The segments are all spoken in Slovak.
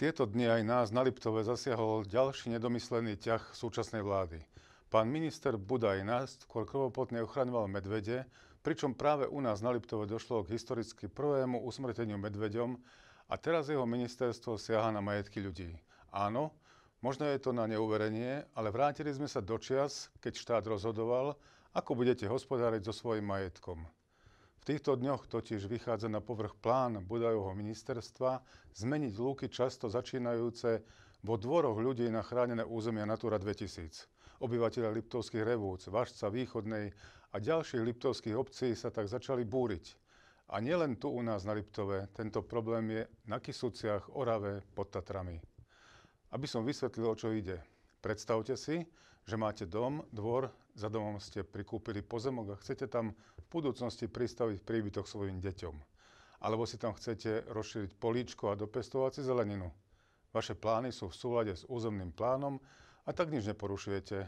Tieto dni aj nás na Liptove zasiahol ďalší nedomyslený ťah súčasnej vlády. Pán minister Budaj náskôr krvopotne ochraňoval medvede, pričom práve u nás na Liptove došlo k historicky prvému usmrteniu medveďom a teraz jeho ministerstvo siaha na majetky ľudí. Áno, možno je to na neuverenie, ale vrátili sme sa do čias, keď štát rozhodoval, ako budete hospodáriť so svojím majetkom týchto dňoch totiž vychádza na povrch plán Budajovho ministerstva zmeniť lúky často začínajúce vo dvoroch ľudí na chránené územia Natura 2000. Obyvateľe Liptovských revúc, Vašca Východnej a ďalších liptovských obcí sa tak začali búriť. A nielen tu u nás na Liptove, tento problém je na Kisuciach, Orave, pod Tatrami. Aby som vysvetlil, o čo ide. Predstavte si, že máte dom, dvor, za domom ste prikúpili pozemok a chcete tam v budúcnosti pristaviť príbytok svojim deťom. Alebo si tam chcete rozšíriť políčko a dopestovať si zeleninu. Vaše plány sú v súlade s územným plánom a tak nič neporušujete.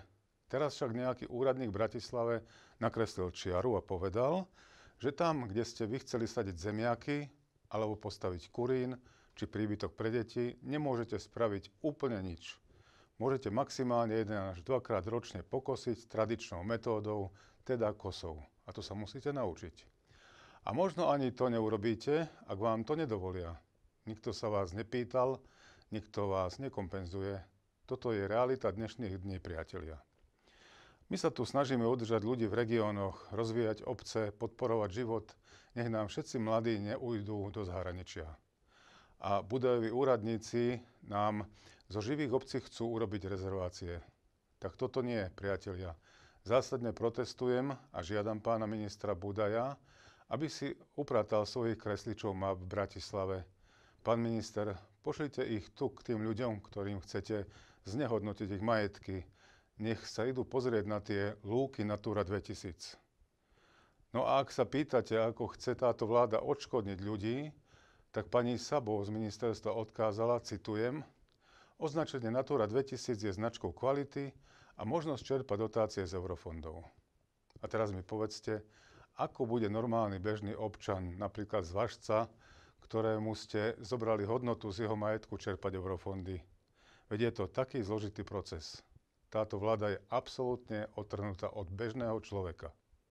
Teraz však nejaký úradník v Bratislave nakreslil čiaru a povedal, že tam, kde ste vy chceli sadiť zemiaky alebo postaviť kurín či príbytok pre deti, nemôžete spraviť úplne nič môžete maximálne 1 až 2 krát ročne pokosiť tradičnou metódou, teda kosou. A to sa musíte naučiť. A možno ani to neurobíte, ak vám to nedovolia. Nikto sa vás nepýtal, nikto vás nekompenzuje. Toto je realita dnešných dní, priatelia. My sa tu snažíme udržať ľudí v regiónoch, rozvíjať obce, podporovať život, nech nám všetci mladí neujdú do zahraničia. A budajoví úradníci nám zo živých obcí chcú urobiť rezervácie. Tak toto nie, priatelia. Zásadne protestujem a žiadam pána ministra Budaja, aby si upratal svojich kresličov map v Bratislave. Pán minister, pošlite ich tu k tým ľuďom, ktorým chcete znehodnotiť ich majetky. Nech sa idú pozrieť na tie lúky Natura 2000. No a ak sa pýtate, ako chce táto vláda odškodniť ľudí, tak pani Sabo z ministerstva odkázala, citujem, Označenie Natura 2000 je značkou kvality a možnosť čerpať dotácie z eurofondov. A teraz mi povedzte, ako bude normálny bežný občan, napríklad z Vašca, ktorému ste zobrali hodnotu z jeho majetku čerpať eurofondy. Veď je to taký zložitý proces. Táto vláda je absolútne otrhnutá od bežného človeka.